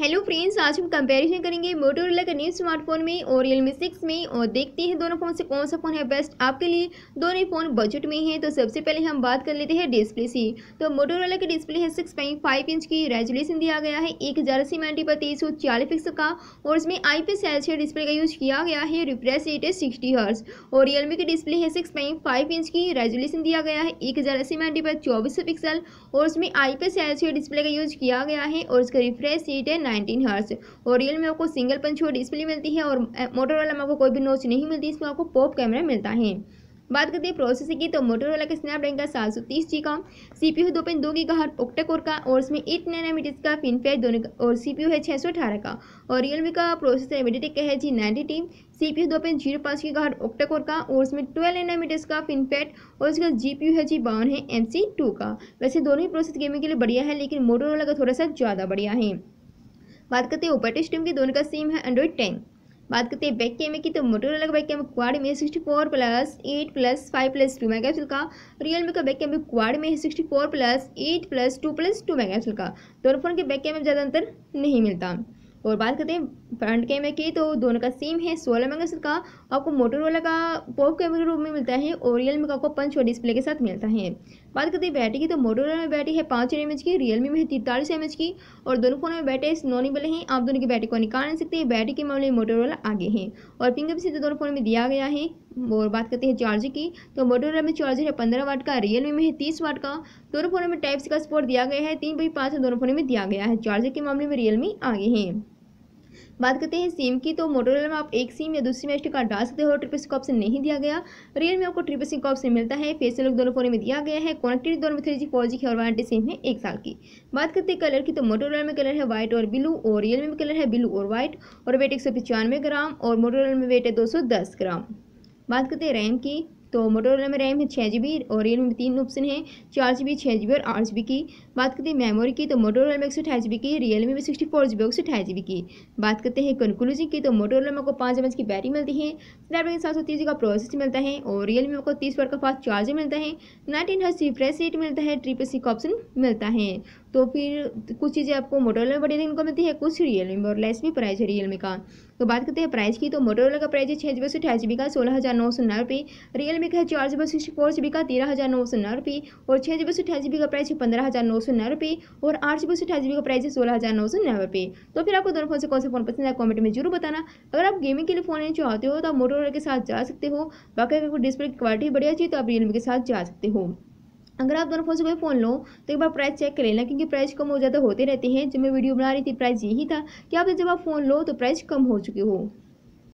hello friends आज हम comparison करेंगे मोटोरोला का न्यू स्मार्टफोन में और रियलमी सिक्स में और देखते हैं दोनों फ़ोन से कौन सा फ़ोन है बेस्ट आपके लिए दोनों फ़ोन बजट में हैं तो सबसे पहले हम बात कर लेते हैं डिस्प्ले से तो मोटोरोला की डिस्प्ले है सिक्स पॉइंट फाइव इंच की रेजुलेशन दिया गया है एक हज़ार अस्सी नाइन्टी पर तेईस सौ चालीस पिक्सल का और इसमें आई पी सेल्स डिस्प्ले का यूज़ किया गया है रिफ्रेश रेट है सिक्सटी हर्स और रियलमी की डिस्प्ले है सिक्स पॉइंट फाइव इंच की रेजोल्यूशन दिया गया है एक हज़ार अस्सी नाइन्टी पर चौबीस सौ पिक्सल और उसमें आई पी सेल्स डिस्प्ले का यूज़ किया गया है और उसका रिफ्रेश रेट है नाइनटीन हर्स और रियल में आपको सिंगल पंच हुआ डिस्प्ले मिलती है और मोटर वाला में आपको कोई भी नोच नहीं मिलती इसमें आपको पॉप कैमरा मिलता है बात करते हैं प्रोसेसर की तो मोटरवाला का स्नैपड्रैगन का सात सौ तीस जी का सी पी यू दो पॉइंट दो की का ओक्टा कोर का और उसमें एट नैनामीटर का फिनफेयर दोनों का और सी पी यू है छः सौ अठारह का और रियलमी का प्रोसेसर मेडिटेक का है G ninety T C P U दो पॉइंट जीरो पाँच की का ओक्टा कोर का और उसमें ट्वेल्व नैनामीटर का फिनफेट और उसका जी पी यू है जी बावन है एम सी टू का वैसे दोनों ही प्रोसेस गेमिंग के लिए बढ़िया है लेकिन मोटरवाला का थोड़ा सा ज़्यादा बढ़िया है बात करते हैं ओपेटिस सिस्टम की दोनों का सिम है एंड्रॉइड टेन बात करते हैं बैक कैमरे की तो मोटोरोला का बैक कैमरे क्वाड में sixty four plus eight plus five plus two pixel का रियलमी का बैक कैमरे क्वाड में है sixty four plus eight plus two plus two megapixel का दोनों फोन के बैक कैमरे में ज़्यादा अंतर नहीं मिलता और बात करते हैं फ्रंट कैमरे की तो दोनों का सेम है सोलह मेगा का आपको मोटोरोला का पॉप कैमरे रूप में मिलता है और रियल का आपको पंच डिस्प्ले के साथ मिलता है बात करते हैं बैटरी की तो मोटोरोला में बैटरी है पाँच एम की रियलमी में है तिरतालीस एम की और दोनों फोनों में बैटरी नॉन एबल हैं आप दोनों की बैटरी को निकाल नहीं सकते बैटरी के मामले में वाला आगे है और फिंगरप्रिंट तो दोनों फोन में दिया गया है और बात करते हैं चार्जर की तो मोटोरोला में चार्जर है पंद्रह वाट का रियलमी में है तीस वाट का दोनों फोनों में टाइप्स का सपोर्ट दिया गया है तीन बाई पाँच दोनों फोनों में दिया गया है चार्जर के मामले में रियलमी आगे हैं बात करते हैं सिम की तो मोटोरोला में आप एक सिम या दूसरी में एस कार्ड डाल सकते हो ट्रिपल सिम का ऑप्शन नहीं दिया गया रियल में आपको ट्रिपल सिम का ऑप्शन मिलता है फेस लुक दोनों फोन में दिया गया है कनेक्टिविटी दोनों में थ्री जी फोर जी की और वारंटी सिम है एक साल की बात करते हैं कलर की तो मोटोरोला में कलर है व्हाइट और ब्लू और रियल में कलर है ब्लू और व्हाइट और वेट एक ग्राम और मोटोरोला में वेट है दो ग्राम बात करते हैं रैम की तो मोटोरोला में रैम है छः जी बी और रियल में तीन ऑप्शन है चार जी बी छः जी बी और आठ जी बी की बात करते हैं मेमोरी की तो मोटोरोला में एक सौ अठाईस जी बी की रियल में भी सिक्सटी फोर जी बी एक सौ अठाईस जी बी की बात करते हैं कंक्लूजन की तो मोटोरोला में को पाँच एम एच की बैटरी मिलती है स्नैपड्रैगन सात सौ तीस का प्रोसेस मिलता है और रियल में को तीस वर्ग का फास्ट चार्जर मिलता है नाइनटीन हर्स रिफ्रेश रेट मिलता है ट्रिपल सी का ऑप्शन मिलता है तो फिर कुछ चीज़ें आपको मोटोरोला में बढ़िया देखने को मिलती है कुछ रियलमी और लेस भी प्राइस है रियलमी का तो बात करते हैं प्राइस की तो मोटोरोला का प्राइस है छः जी बी अठाई अठाईस जी बी का सोलह हज़ार नौ सौ नौ रुपये रियलमी का है चार G B sixty four G B का तेरह हज़ार नौ सौ नौ रुपये और छः जी बी अठाई जी बी का प्राइस है पंद्रह हज़ार नौ सौ नौ रुपये और आठ जी बी अठाई अठाईस जी बी का प्राइस है सोलह हज़ार नौ सौ नौ रुपये तो फिर आपको दोनों फोन से कौन सा फोन पसंद है कॉमेंट में जरूर बताना अगर आप गेमिंग के लिए फोन चाहते हो तो आप मोटोरोला के साथ जा सकते हो बाकी अगर डिस्प्ले की क्वालिटी बढ़िया चाहिए तो आप रियलमी के साथ जा सकते हो अगर आप दोनों फोन से कोई फ़ोन लो तो एक बार प्राइस चेक कर लेना क्योंकि प्राइस कम हो ज़्यादा होते रहते हैं जब मैं वीडियो बना रही थी प्राइस यही था कि आप जब आप फ़ोन लो तो प्राइस कम हो चुके हो